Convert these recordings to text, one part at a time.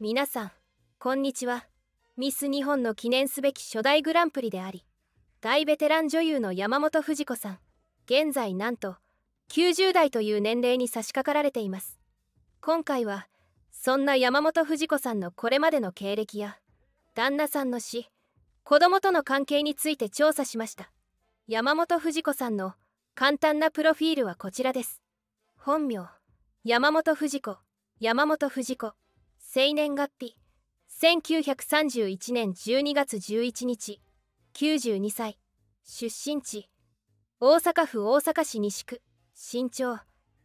皆さんこんにちはミス日本の記念すべき初代グランプリであり大ベテラン女優の山本富士子さん現在なんと90代という年齢に差し掛かられています今回はそんな山本富士子さんのこれまでの経歴や旦那さんの死子供との関係について調査しました山本富士子さんの簡単なプロフィールはこちらです本名山本富士子山本富士子生年月日1931年12月11日92歳出身地大阪府大阪市西区身長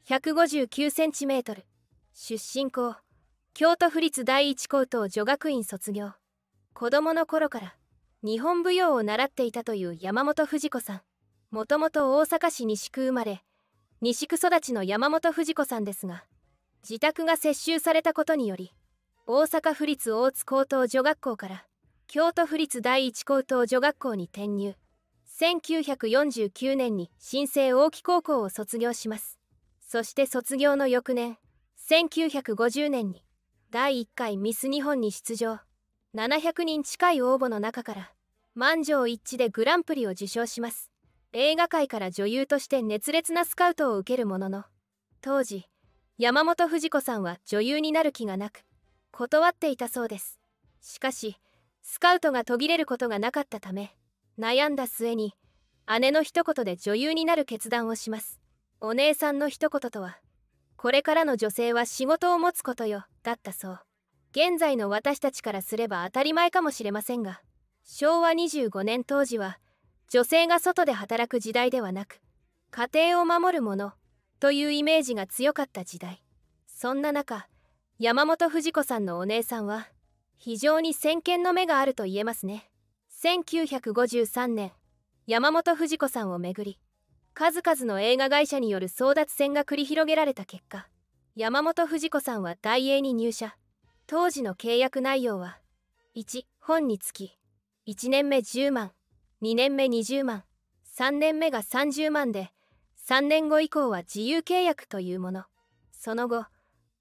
159cm 出身校京都府立第一高等女学院卒業子供の頃から日本舞踊を習っていたという山本富士子さんもともと大阪市西区生まれ西区育ちの山本富士子さんですが自宅が接収されたことにより大阪府立大津高等女学校から京都府立第一高等女学校に転入1949年に新生大木高校を卒業しますそして卒業の翌年1950年に第1回ミス日本に出場700人近い応募の中から満場一致でグランプリを受賞します映画界から女優として熱烈なスカウトを受けるものの当時山本富士子さんは女優になる気がなく断っていたそうですしかしスカウトが途切れることがなかったため悩んだ末に姉の一言で女優になる決断をしますお姉さんの一言とは「これからの女性は仕事を持つことよ」だったそう現在の私たちからすれば当たり前かもしれませんが昭和25年当時は女性が外で働く時代ではなく家庭を守るものというイメージが強かった時代そんな中山本富士子さんのお姉さんは非常に先見の目があると言えますね1953年山本富士子さんをめぐり数々の映画会社による争奪戦が繰り広げられた結果山本富士子さんは大英に入社当時の契約内容は1本につき1年目10万2年目20万3年目が30万で3年後以降は自由契約というものその後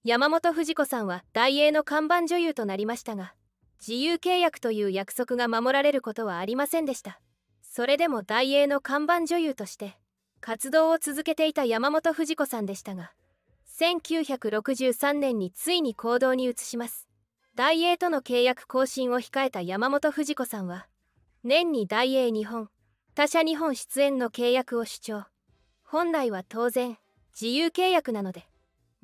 山本富士子さんは大英の看板女優となりましたが自由契約という約束が守られることはありませんでしたそれでも大英の看板女優として活動を続けていた山本富士子さんでしたが1963年についに行動に移します大英との契約更新を控えた山本富子さんは年に大英日本他社日本出演の契約を主張本来は当然自由契約なので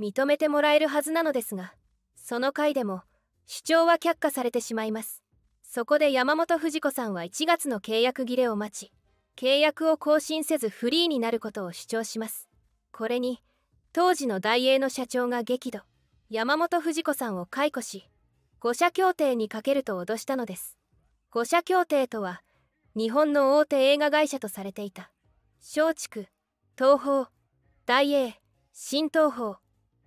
認めてもらえるはずなのですがその回でも主張は却下されてしまいますそこで山本富士子さんは1月の契約切れを待ち契約を更新せずフリーになることを主張しますこれに当時の大英の社長が激怒山本富士子さんを解雇し5社協定にかけると脅したのです5社協定とは日本の大手映画会社とされていた松竹東宝大英新東宝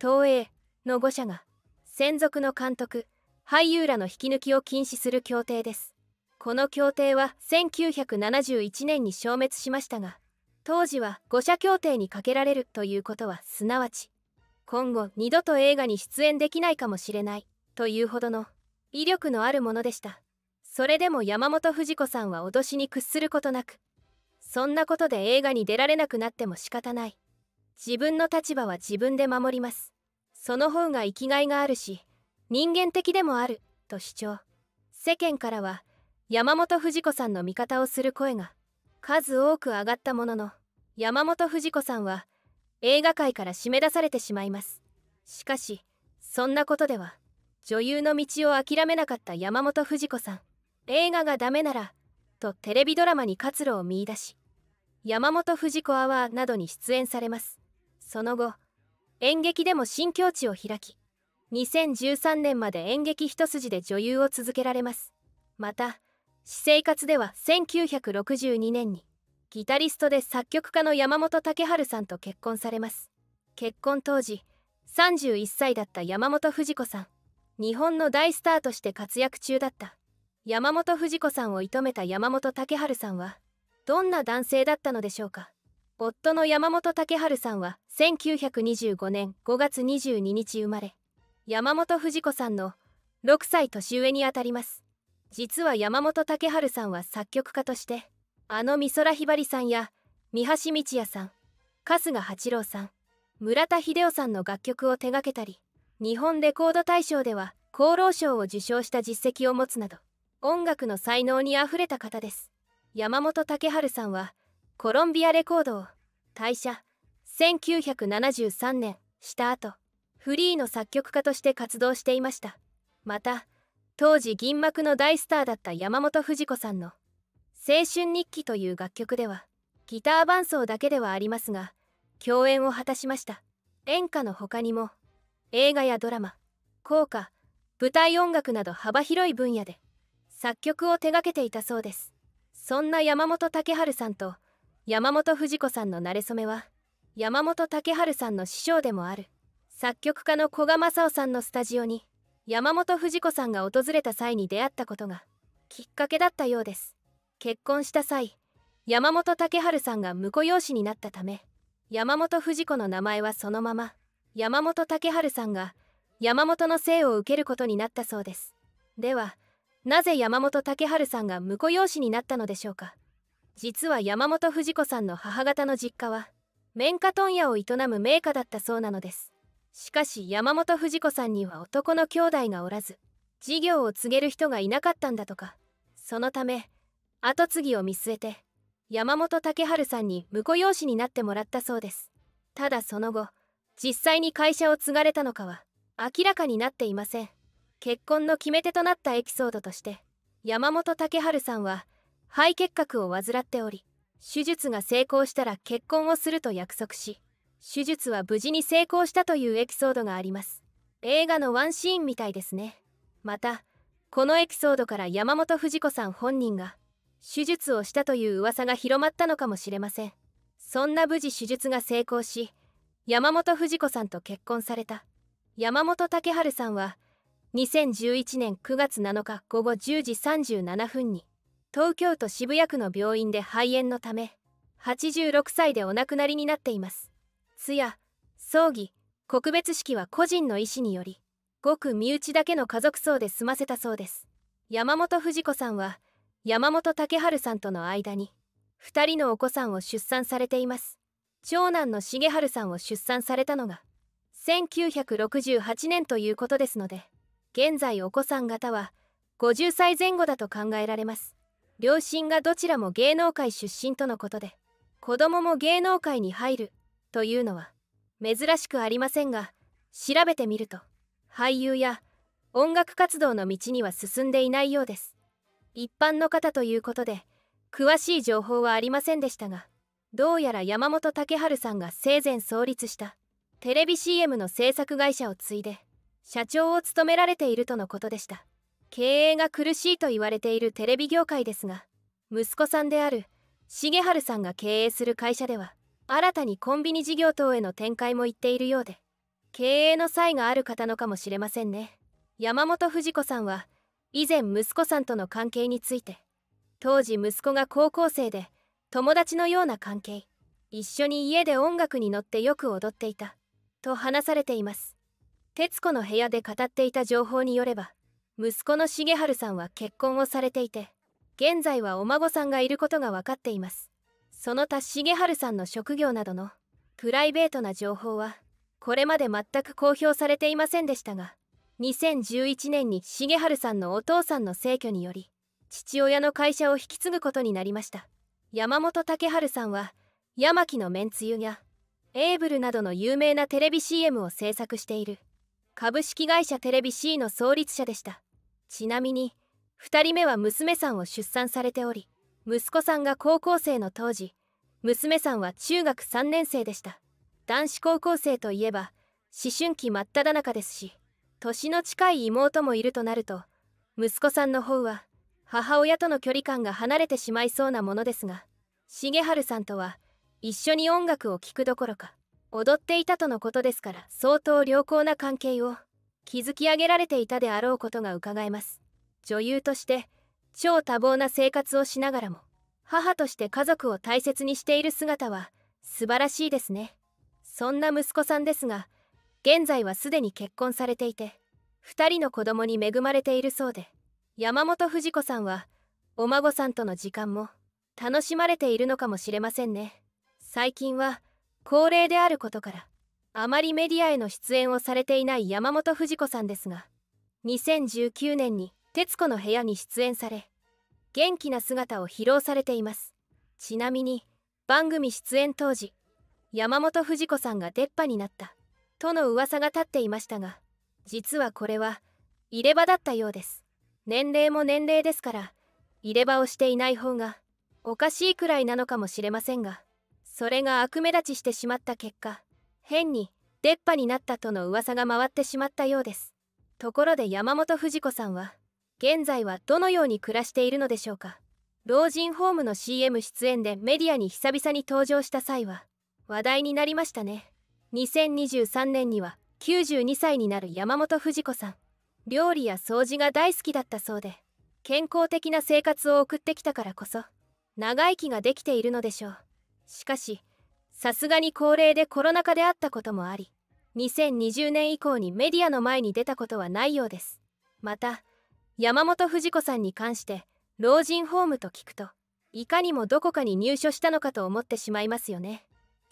東映の5社が専属の監督俳優らの引き抜きを禁止する協定ですこの協定は1971年に消滅しましたが当時は5社協定にかけられるということはすなわち今後二度と映画に出演できないかもしれないというほどの威力のあるものでしたそれでも山本富士子さんは脅しに屈することなくそんなことで映画に出られなくなっても仕方ない自分の立場は自分で守りますその方が生きがいがあるし人間的でもあると主張世間からは山本士子さんの味方をする声が数多く上がったものの山本士子さんは映画界から締め出されてしまいますしかしそんなことでは女優の道を諦めなかった山本士子さん映画がダメならとテレビドラマに活路を見いだし山本士子アワーなどに出演されますその後演劇でも新境地を開き2013年まで演劇一筋で女優を続けられますまた私生活では1962年にギタリストで作曲家の山本武春さんと結婚されます結婚当時31歳だった山本富士子さん日本の大スターとして活躍中だった山本富士子さんを射止めた山本武春さんはどんな男性だったのでしょうか夫の山本武春さんは1925年5月22日生まれ山本藤子さんの6歳年上にあたります実は山本武春さんは作曲家としてあの美空ひばりさんや三橋道也さん春日八郎さん村田秀夫さんの楽曲を手掛けたり日本レコード大賞では厚労省を受賞した実績を持つなど音楽の才能にあふれた方です山本武春さんはコロンビアレコードを退社1973年した後フリーの作曲家として活動していましたまた当時銀幕の大スターだった山本富士子さんの「青春日記」という楽曲ではギター伴奏だけではありますが共演を果たしました演歌の他にも映画やドラマ校歌舞台音楽など幅広い分野で作曲を手掛けていたそうですそんな山本武春さんと山本富士子さんの馴れ初めは山本武春さんの師匠でもある作曲家の古賀正夫さんのスタジオに山本富士子さんが訪れた際に出会ったことがきっかけだったようです結婚した際山本武春さんが婿養子になったため山本富士子の名前はそのまま山本武春さんが山本の姓を受けることになったそうですではなぜ山本武春さんが婿養子になったのでしょうか実は山本富士子さんの母方の実家は綿花問屋を営む名家だったそうなのですしかし山本富士子さんには男の兄弟がおらず事業を告げる人がいなかったんだとかそのため跡継ぎを見据えて山本武春さんに婿養子になってもらったそうですただその後実際に会社を継がれたのかは明らかになっていません結婚の決め手となったエピソードとして山本武春さんは「肺結核を患っており手術が成功したら結婚をすると約束し手術は無事に成功したというエピソードがあります映画のワンシーンみたいですねまたこのエピソードから山本富士子さん本人が手術をしたという噂が広まったのかもしれませんそんな無事手術が成功し山本富士子さんと結婚された山本武春さんは2011年9月7日午後10時37分に東京都渋谷区の病院で肺炎のため86歳でお亡くなりになっています通夜葬儀告別式は個人の意思によりごく身内だけの家族葬で済ませたそうです山本富士子さんは山本武春さんとの間に2人のお子さんを出産されています長男の重治さんを出産されたのが1968年ということですので現在お子さん方は50歳前後だと考えられます両親がどちらも芸能界出身とのことで子供も芸能界に入るというのは珍しくありませんが調べてみると俳優や音楽活動の道には進んでいないようです一般の方ということで詳しい情報はありませんでしたがどうやら山本武春さんが生前創立したテレビ CM の制作会社を継いで社長を務められているとのことでした経営が苦しいと言われているテレビ業界ですが息子さんである重治さんが経営する会社では新たにコンビニ事業等への展開も言っているようで経営の際がある方のかもしれませんね山本富士子さんは以前息子さんとの関係について当時息子が高校生で友達のような関係一緒に家で音楽に乗ってよく踊っていたと話されています徹子の部屋で語っていた情報によれば息子の重治さんは結婚をされていて現在はお孫さんがいることが分かっていますその他重治さんの職業などのプライベートな情報はこれまで全く公表されていませんでしたが2011年に重治さんのお父さんの逝去により父親の会社を引き継ぐことになりました山本武春さんはヤマのめんつゆやエーブルなどの有名なテレビ CM を制作している株式会社テレビ C の創立者でしたちなみに2人目は娘さんを出産されており息子さんが高校生の当時娘さんは中学3年生でした男子高校生といえば思春期真っ只中ですし年の近い妹もいるとなると息子さんの方は母親との距離感が離れてしまいそうなものですが重治さんとは一緒に音楽を聴くどころか踊っていたとのことですから相当良好な関係を築き上げられていたであろうことがうかがえます女優として超多忙な生活をしながらも母として家族を大切にしている姿は素晴らしいですねそんな息子さんですが現在はすでに結婚されていて2人の子供に恵まれているそうで山本富士子さんはお孫さんとの時間も楽しまれているのかもしれませんね最近は高齢であることからあまりメディアへの出演をされていない山本富士子さんですが2019年に「徹子の部屋」に出演され元気な姿を披露されていますちなみに番組出演当時山本富士子さんが出っ歯になったとの噂が立っていましたが実はこれは入れ歯だったようです年齢も年齢ですから入れ歯をしていない方がおかしいくらいなのかもしれませんがそれが悪目立ちしてしまった結果変に出っ歯になったとの噂が回ってしまったようですところで山本富士子さんは現在はどのように暮らしているのでしょうか老人ホームの CM 出演でメディアに久々に登場した際は話題になりましたね2023年には92歳になる山本富士子さん料理や掃除が大好きだったそうで健康的な生活を送ってきたからこそ長生きができているのでしょうしかしさすがに高齢でコロナ禍であったこともあり2020年以降にメディアの前に出たことはないようですまた山本士子さんに関して老人ホームと聞くといかにもどこかに入所したのかと思ってしまいますよね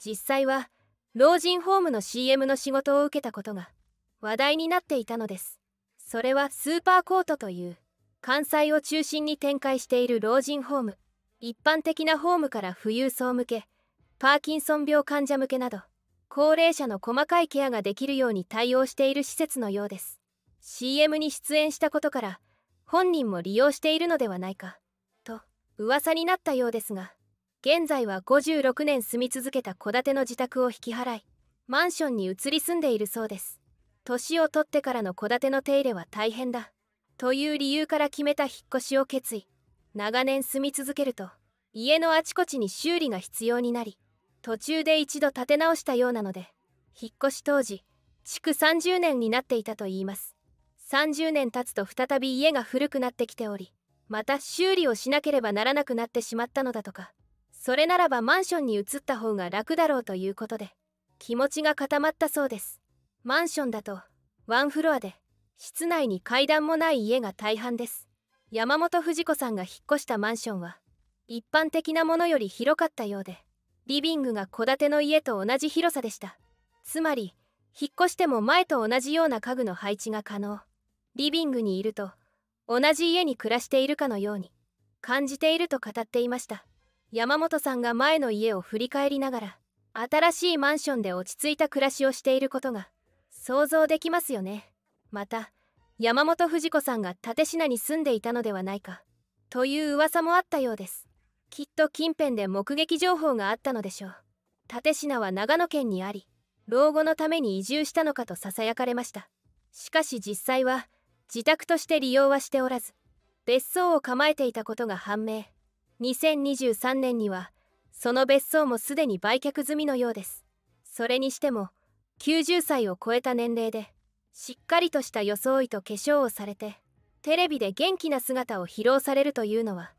実際は老人ホームの CM の仕事を受けたことが話題になっていたのですそれはスーパーコートという関西を中心に展開している老人ホーム一般的なホームから富裕層向けパーキンソン病患者向けなど高齢者の細かいケアができるように対応している施設のようです CM に出演したことから本人も利用しているのではないかと噂になったようですが現在は56年住み続けた戸建ての自宅を引き払いマンションに移り住んでいるそうです年を取ってからの戸建ての手入れは大変だという理由から決めた引っ越しを決意長年住み続けると家のあちこちに修理が必要になり途中で一度建て直したようなので引っ越し当時築30年になっていたといいます30年経つと再び家が古くなってきておりまた修理をしなければならなくなってしまったのだとかそれならばマンションに移った方が楽だろうということで気持ちが固まったそうですマンションだとワンフロアで室内に階段もない家が大半です山本藤子さんが引っ越したマンションは一般的なものより広かったようでリビングが戸建ての家と同じ広さでしたつまり引っ越しても前と同じような家具の配置が可能リビングにいると同じ家に暮らしているかのように感じていると語っていました山本さんが前の家を振り返りながら新しいマンションで落ち着いた暮らしをしていることが想像できますよねまた山本富士子さんが蓼科に住んでいたのではないかという噂もあったようですきっと近辺で目撃情報があったのでしょう立科は長野県にあり老後のために移住したのかとささやかれましたしかし実際は自宅として利用はしておらず別荘を構えていたことが判明2023年にはその別荘もすでに売却済みのようですそれにしても90歳を超えた年齢でしっかりとした装いと化粧をされてテレビで元気な姿を披露されるというのは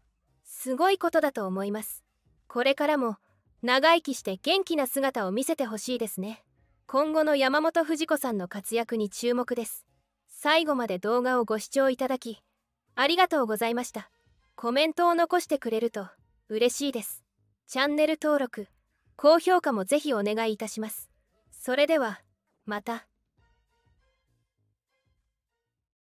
すごいことだと思いますこれからも長生きして元気な姿を見せてほしいですね今後の山本藤子さんの活躍に注目です最後まで動画をご視聴いただきありがとうございましたコメントを残してくれると嬉しいですチャンネル登録高評価もぜひお願いいたしますそれではまた